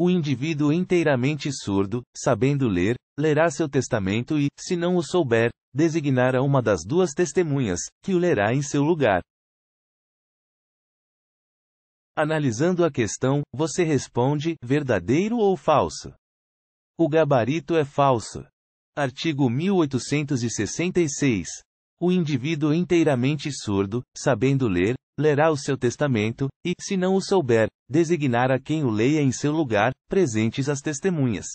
O indivíduo inteiramente surdo, sabendo ler, lerá seu testamento e, se não o souber, designará uma das duas testemunhas, que o lerá em seu lugar. Analisando a questão, você responde: verdadeiro ou falso? O gabarito é falso. Artigo 1866. O indivíduo inteiramente surdo, sabendo ler, lerá o seu testamento, e, se não o souber, designar a quem o leia em seu lugar, presentes as testemunhas.